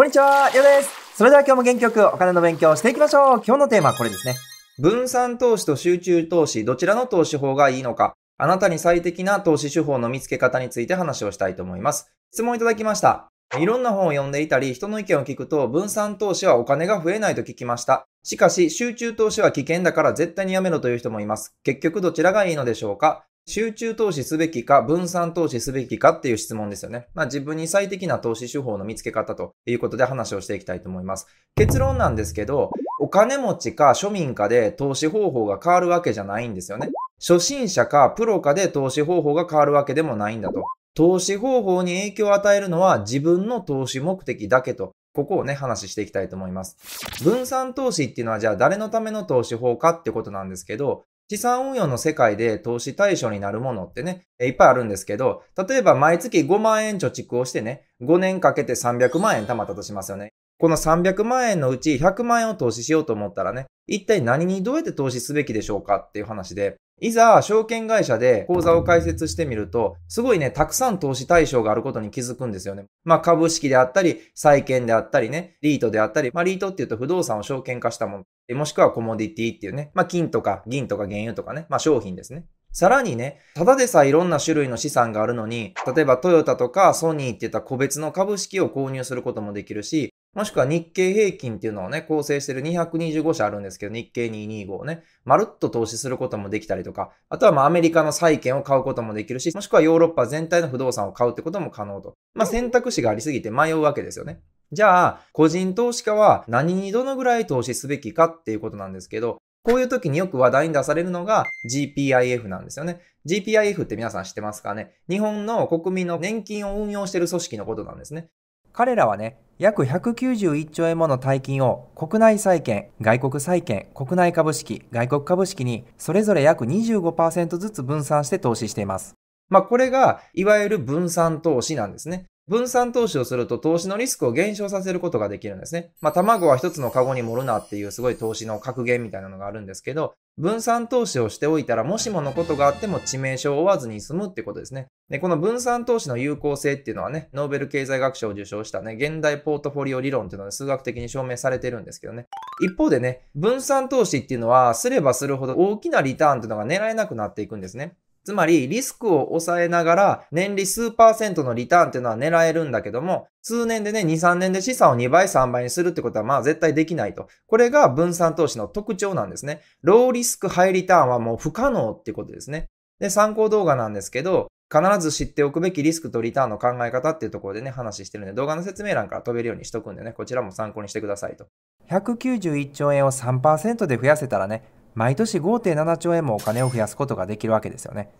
こんにちは、よです。それでは今日も元気よくお金の勉強をしていきましょう。今日のテーマはこれですね。分散投資と集中投資、どちらの投資法がいいのか、あなたに最適な投資手法の見つけ方について話をしたいと思います。質問いただきました。いろんな本を読んでいたり、人の意見を聞くと、分散投資はお金が増えないと聞きました。しかし、集中投資は危険だから絶対にやめろという人もいます。結局どちらがいいのでしょうか集中投資すべきか、分散投資すべきかっていう質問ですよね。まあ自分に最適な投資手法の見つけ方ということで話をしていきたいと思います。結論なんですけど、お金持ちか庶民かで投資方法が変わるわけじゃないんですよね。初心者かプロかで投資方法が変わるわけでもないんだと。投資方法に影響を与えるのは自分の投資目的だけとここをね、話していきたいと思います。分散投資っていうのはじゃあ誰のための投資法かってことなんですけど、資産運用の世界で投資対象になるものってね、いっぱいあるんですけど、例えば毎月5万円貯蓄をしてね、5年かけて300万円貯まったとしますよね。この300万円のうち100万円を投資しようと思ったらね、一体何にどうやって投資すべきでしょうかっていう話で、いざ、証券会社で口座を開設してみると、すごいね、たくさん投資対象があることに気づくんですよね。まあ、株式であったり、債券であったりね、リートであったり、まあ、リートって言うと不動産を証券化したもの。もしくはコモディティっていうね、まあ、金とか銀とか原油とかね、まあ、商品ですね。さらにね、ただでさえいろんな種類の資産があるのに、例えばトヨタとかソニーっていった個別の株式を購入することもできるし、もしくは日経平均っていうのをね、構成してる225社あるんですけど、日経225をね、まるっと投資することもできたりとか、あとはまあアメリカの債券を買うこともできるし、もしくはヨーロッパ全体の不動産を買うってことも可能と。まあ選択肢がありすぎて迷うわけですよね。じゃあ、個人投資家は何にどのぐらい投資すべきかっていうことなんですけど、こういう時によく話題に出されるのが GPIF なんですよね。GPIF って皆さん知ってますかね日本の国民の年金を運用している組織のことなんですね。彼らはね、約191兆円もの大金を国内債券、外国債券、国内株式、外国株式にそれぞれ約25%ずつ分散して投資しています。まあこれがいわゆる分散投資なんですね。分散投資をすると投資のリスクを減少させることができるんですね。まあ、卵は一つのカゴに盛るなっていうすごい投資の格言みたいなのがあるんですけど、分散投資をしておいたら、もしものことがあっても致命傷を負わずに済むってことですね。で、この分散投資の有効性っていうのはね、ノーベル経済学賞を受賞したね、現代ポートフォリオ理論っていうのは数学的に証明されてるんですけどね。一方でね、分散投資っていうのは、すればするほど大きなリターンっていうのが狙えなくなっていくんですね。つまり、リスクを抑えながら、年利数パーセントのリターンっていうのは狙えるんだけども、数年でね、2、3年で資産を2倍、3倍にするってことは、まあ絶対できないと。これが分散投資の特徴なんですね。ローリスク、ハイリターンはもう不可能ってことですね。で、参考動画なんですけど、必ず知っておくべきリスクとリターンの考え方っていうところでね、話してるんで、動画の説明欄から飛べるようにしとくんでね、こちらも参考にしてくださいと。191兆円を3%で増やせたらね、毎年5.7兆円もお金を増やすことができるわけですよね。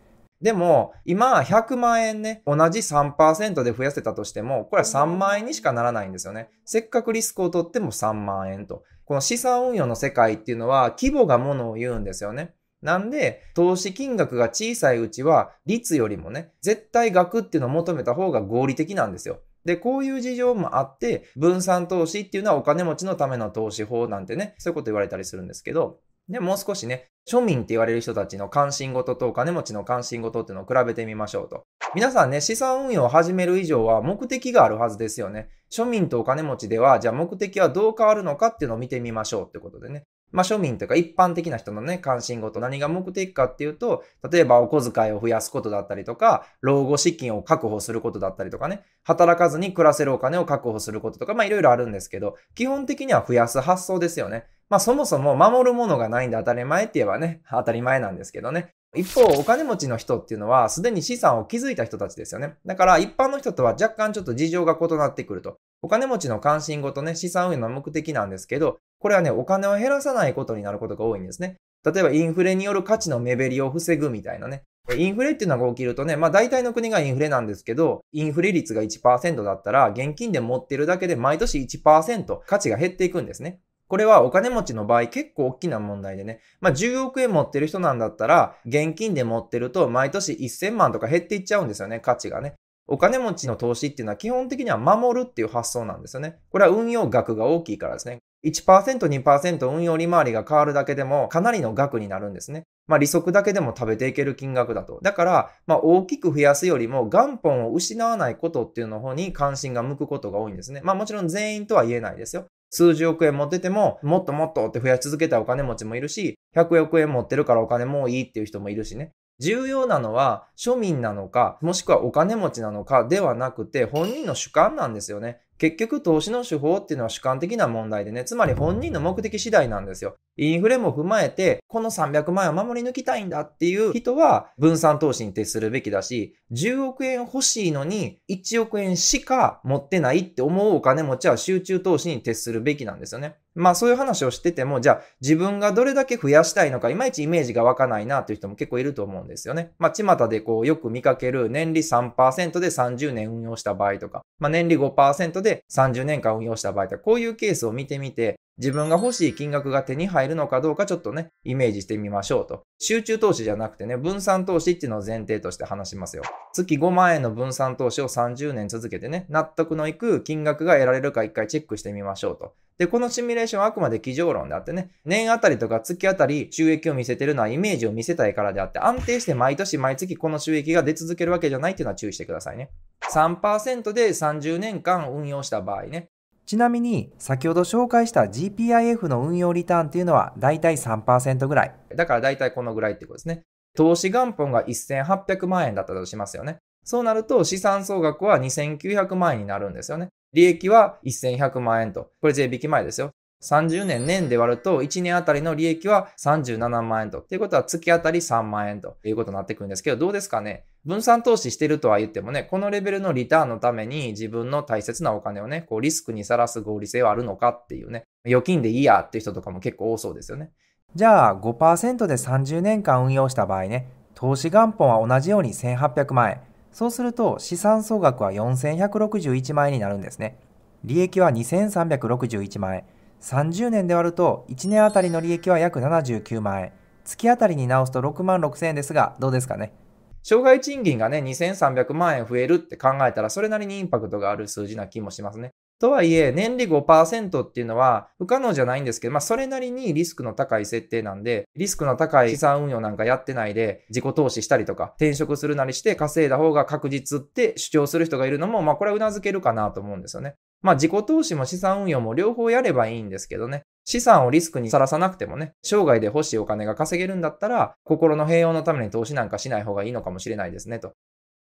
でも、今100万円ね、同じ3%で増やせたとしても、これは3万円にしかならないんですよね。せっかくリスクを取っても3万円と。この資産運用の世界っていうのは規模がものを言うんですよね。なんで、投資金額が小さいうちは、率よりもね、絶対額っていうのを求めた方が合理的なんですよ。で、こういう事情もあって、分散投資っていうのはお金持ちのための投資法なんてね、そういうこと言われたりするんですけど、で、もう少しね、庶民って言われる人たちの関心事とお金持ちの関心事っていうのを比べてみましょうと。皆さんね、資産運用を始める以上は目的があるはずですよね。庶民とお金持ちでは、じゃあ目的はどう変わるのかっていうのを見てみましょうってことでね。まあ庶民というか一般的な人のね、関心事、何が目的かっていうと、例えばお小遣いを増やすことだったりとか、老後資金を確保することだったりとかね、働かずに暮らせるお金を確保することとか、まあいろいろあるんですけど、基本的には増やす発想ですよね。まあそもそも守るものがないんで当たり前って言えばね、当たり前なんですけどね。一方、お金持ちの人っていうのは、すでに資産を築いた人たちですよね。だから、一般の人とは若干ちょっと事情が異なってくると。お金持ちの関心事ね、資産運用の目的なんですけど、これはね、お金を減らさないことになることが多いんですね。例えば、インフレによる価値の目減りを防ぐみたいなね。インフレっていうのが起きるとね、まあ大体の国がインフレなんですけど、インフレ率が1%だったら、現金で持ってるだけで毎年1%価値が減っていくんですね。これはお金持ちの場合結構大きな問題でね。まあ、10億円持ってる人なんだったら、現金で持ってると毎年1000万とか減っていっちゃうんですよね、価値がね。お金持ちの投資っていうのは基本的には守るっていう発想なんですよね。これは運用額が大きいからですね。1%、2%運用利回りが変わるだけでもかなりの額になるんですね。まあ利息だけでも食べていける金額だと。だから、まあ大きく増やすよりも元本を失わないことっていうの方に関心が向くことが多いんですね。まあもちろん全員とは言えないですよ。数十億円持ってても、もっともっとって増やし続けたお金持ちもいるし、100億円持ってるからお金もいいっていう人もいるしね。重要なのは庶民なのか、もしくはお金持ちなのかではなくて、本人の主観なんですよね。結局投資の手法っていうのは主観的な問題でね、つまり本人の目的次第なんですよ。インフレも踏まえて、この300万円を守り抜きたいんだっていう人は分散投資に徹するべきだし、10億円欲しいのに1億円しか持ってないって思うお金持ちは集中投資に徹するべきなんですよね。まあそういう話をしてても、じゃあ自分がどれだけ増やしたいのか、いまいちイメージが湧かないなという人も結構いると思うんですよね。まあ巷でこうよく見かける年利3%で30年運用した場合とか、まあ年利5%で30年間運用した場合とか、こういうケースを見てみて、自分が欲しい金額が手に入るのかどうかちょっとね、イメージしてみましょうと。集中投資じゃなくてね、分散投資っていうのを前提として話しますよ。月5万円の分散投資を30年続けてね、納得のいく金額が得られるか一回チェックしてみましょうと。で、このシミュレーションはあくまで基準論であってね、年あたりとか月あたり収益を見せてるのはイメージを見せたいからであって、安定して毎年毎月この収益が出続けるわけじゃないっていうのは注意してくださいね。3%で30年間運用した場合ね、ちなみに、先ほど紹介した GPIF の運用リターンっていうのは、だいたい3%ぐらい。だからだいたいこのぐらいってことですね。投資元本が1800万円だったとしますよね。そうなると、資産総額は2900万円になるんですよね。利益は1100万円と。これ税引き前ですよ。30年年で割ると、1年あたりの利益は37万円と。っていうことは、月あたり3万円ということになってくるんですけど、どうですかね分散投資してるとは言ってもね、このレベルのリターンのために自分の大切なお金をね、こうリスクにさらす合理性はあるのかっていうね、預金でいいやっていう人とかも結構多そうですよね。じゃあ5%で30年間運用した場合ね、投資元本は同じように1800万円。そうすると資産総額は4161万円になるんですね。利益は2361万円。30年で割ると1年あたりの利益は約79万円。月あたりに直すと6万6000円ですが、どうですかね障害賃金がね、2300万円増えるって考えたら、それなりにインパクトがある数字な気もしますね。とはいえ、年利5%っていうのは不可能じゃないんですけど、まあそれなりにリスクの高い設定なんで、リスクの高い資産運用なんかやってないで、自己投資したりとか、転職するなりして稼いだ方が確実って主張する人がいるのも、まあこれは頷けるかなと思うんですよね。まあ自己投資も資産運用も両方やればいいんですけどね。資産をリスクにさらさなくてもね、生涯で欲しいお金が稼げるんだったら、心の平穏のために投資なんかしない方がいいのかもしれないですねと。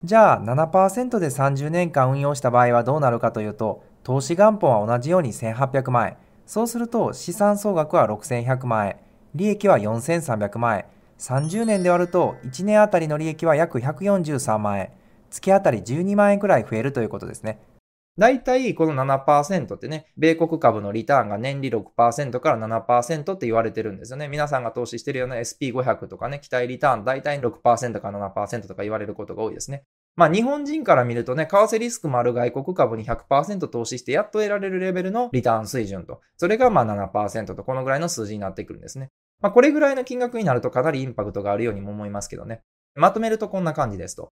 じゃあ7%で30年間運用した場合はどうなるかというと、投資元本は同じように1800万円。そうすると資産総額は6100万円。利益は4300万円。30年で割ると1年あたりの利益は約143万円。月あたり12万円くらい増えるということですね。大体この7%ってね、米国株のリターンが年利6%から7%って言われてるんですよね。皆さんが投資してるような SP500 とかね、期待リターン大体6%から7%とか言われることが多いですね。まあ日本人から見るとね、為替リスクもある外国株に100%投資してやっと得られるレベルのリターン水準と、それがまあ7%とこのぐらいの数字になってくるんですね。まあこれぐらいの金額になるとかなりインパクトがあるようにも思いますけどね。まとめるとこんな感じですと。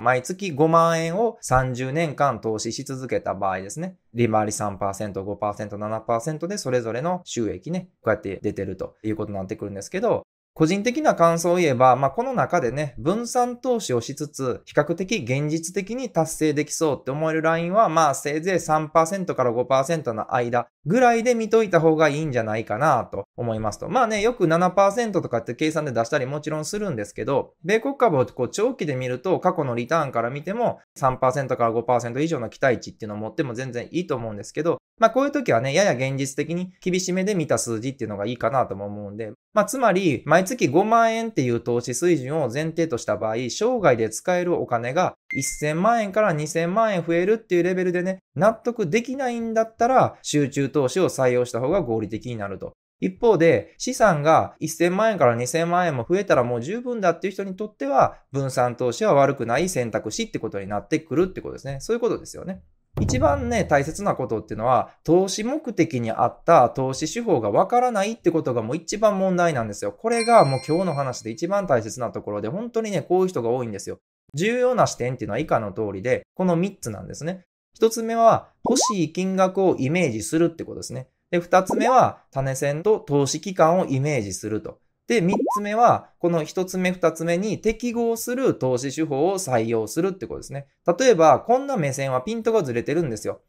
毎月5万円を30年間投資し続けた場合ですね。利回り3%、5%、7%でそれぞれの収益ね、こうやって出てるということになってくるんですけど、個人的な感想を言えば、まあ、この中でね、分散投資をしつつ、比較的現実的に達成できそうって思えるラインは、まあ、せいぜい3%から5%の間ぐらいで見といた方がいいんじゃないかなと思いますと。まあね、よく7%とかって計算で出したりもちろんするんですけど、米国株をこう長期で見ると、過去のリターンから見ても3%から5%以上の期待値っていうのを持っても全然いいと思うんですけど、まあこういう時はね、やや現実的に厳しめで見た数字っていうのがいいかなとも思うんで、まあつまり、毎月5万円っていう投資水準を前提とした場合、生涯で使えるお金が1000万円から2000万円増えるっていうレベルでね、納得できないんだったら、集中投資を採用した方が合理的になると。一方で、資産が1000万円から2000万円も増えたらもう十分だっていう人にとっては、分散投資は悪くない選択肢ってことになってくるってことですね。そういうことですよね。一番ね、大切なことっていうのは、投資目的に合った投資手法がわからないってことがもう一番問題なんですよ。これがもう今日の話で一番大切なところで、本当にね、こういう人が多いんですよ。重要な視点っていうのは以下の通りで、この3つなんですね。1つ目は、欲しい金額をイメージするってことですね。で、2つ目は、種銭と投資期間をイメージすると。で、三つ目は、この一つ目、二つ目に適合する投資手法を採用するってことですね。例えば、こんな目線はピントがずれてるんですよ。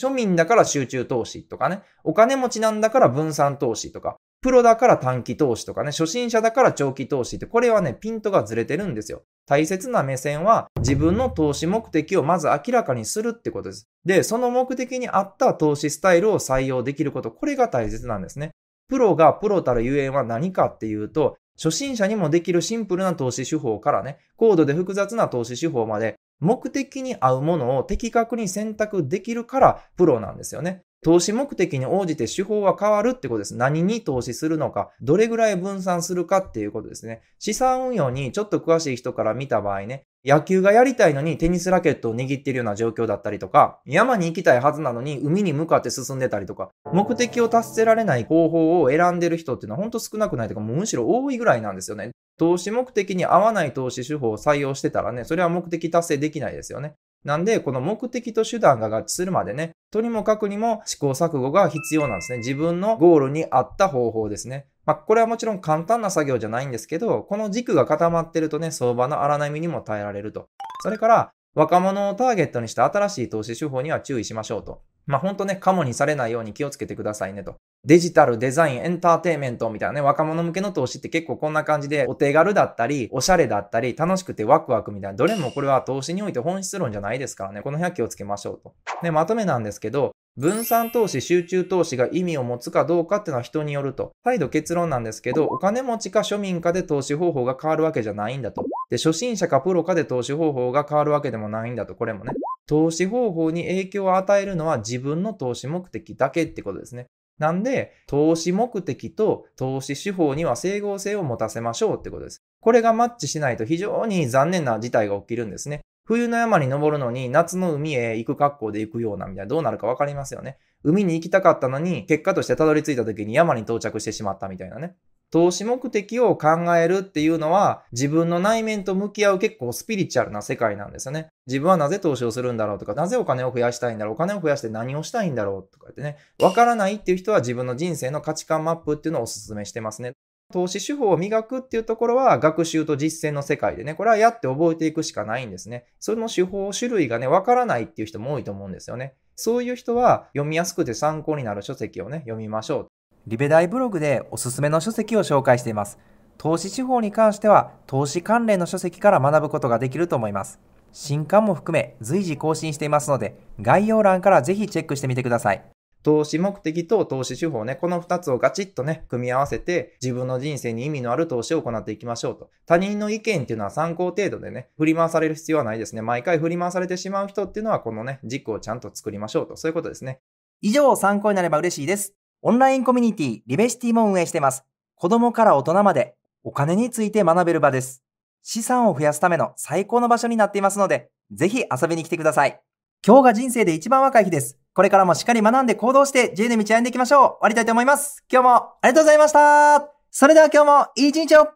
庶民だから集中投資とかね、お金持ちなんだから分散投資とか、プロだから短期投資とかね、初心者だから長期投資って、これはね、ピントがずれてるんですよ。大切な目線は自分の投資目的をまず明らかにするってことです。で、その目的に合った投資スタイルを採用できること、これが大切なんですね。プロがプロたるゆえんは何かっていうと、初心者にもできるシンプルな投資手法からね、高度で複雑な投資手法まで、目的に合うものを的確に選択できるからプロなんですよね。投資目的に応じて手法は変わるってことです。何に投資するのか、どれぐらい分散するかっていうことですね。資産運用にちょっと詳しい人から見た場合ね、野球がやりたいのにテニスラケットを握ってるような状況だったりとか、山に行きたいはずなのに海に向かって進んでたりとか、目的を達せられない方法を選んでる人っていうのは本当少なくないというか、もうむしろ多いぐらいなんですよね。投資目的に合わない投資手法を採用してたらね、それは目的達成できないですよね。なんで、この目的と手段が合致するまでね、とにもかくにも試行錯誤が必要なんですね。自分のゴールに合った方法ですね。まあ、これはもちろん簡単な作業じゃないんですけど、この軸が固まってるとね、相場の荒波にも耐えられると。それから、若者をターゲットにした新しい投資手法には注意しましょうと。まあ、ほんとね、カモにされないように気をつけてくださいねと。デジタル、デザイン、エンターテイメントみたいなね、若者向けの投資って結構こんな感じで、お手軽だったり、おしゃれだったり、楽しくてワクワクみたいな、どれもこれは投資において本質論じゃないですからね、この辺は気をつけましょうと。で、まとめなんですけど、分散投資、集中投資が意味を持つかどうかっていうのは人によると。再度結論なんですけど、お金持ちか庶民かで投資方法が変わるわけじゃないんだと。で、初心者かプロかで投資方法が変わるわけでもないんだと、これもね。投資方法に影響を与えるのは自分の投資目的だけってことですね。なんで、投資目的と投資手法には整合性を持たせましょうってことです。これがマッチしないと非常に残念な事態が起きるんですね。冬の山に登るのに夏の海へ行く格好で行くようなみたいなどうなるかわかりますよね。海に行きたかったのに結果としてたどり着いた時に山に到着してしまったみたいなね。投資目的を考えるっていうのは自分の内面と向き合う結構スピリチュアルな世界なんですよね。自分はなぜ投資をするんだろうとか、なぜお金を増やしたいんだろう、お金を増やして何をしたいんだろうとかってね、わからないっていう人は自分の人生の価値観マップっていうのをお勧めしてますね。投資手法を磨くっていうところは学習と実践の世界でね、これはやって覚えていくしかないんですね。その手法、種類がね、わからないっていう人も多いと思うんですよね。そういう人は読みやすくて参考になる書籍をね、読みましょう。リベ大ブログでおすすめの書籍を紹介しています。投資手法に関しては、投資関連の書籍から学ぶことができると思います。新刊も含め随時更新していますので、概要欄からぜひチェックしてみてください。投資目的と投資手法ね、この2つをガチッとね、組み合わせて自分の人生に意味のある投資を行っていきましょうと。他人の意見っていうのは参考程度でね、振り回される必要はないですね。毎回振り回されてしまう人っていうのはこのね、軸をちゃんと作りましょうと。そういうことですね。以上、参考になれば嬉しいです。オンラインコミュニティリベシティも運営しています。子供から大人までお金について学べる場です。資産を増やすための最高の場所になっていますので、ぜひ遊びに来てください。今日が人生で一番若い日です。これからもしっかり学んで行動して J で道歩んでいきましょう。終わりたいと思います。今日もありがとうございました。それでは今日もいい一日を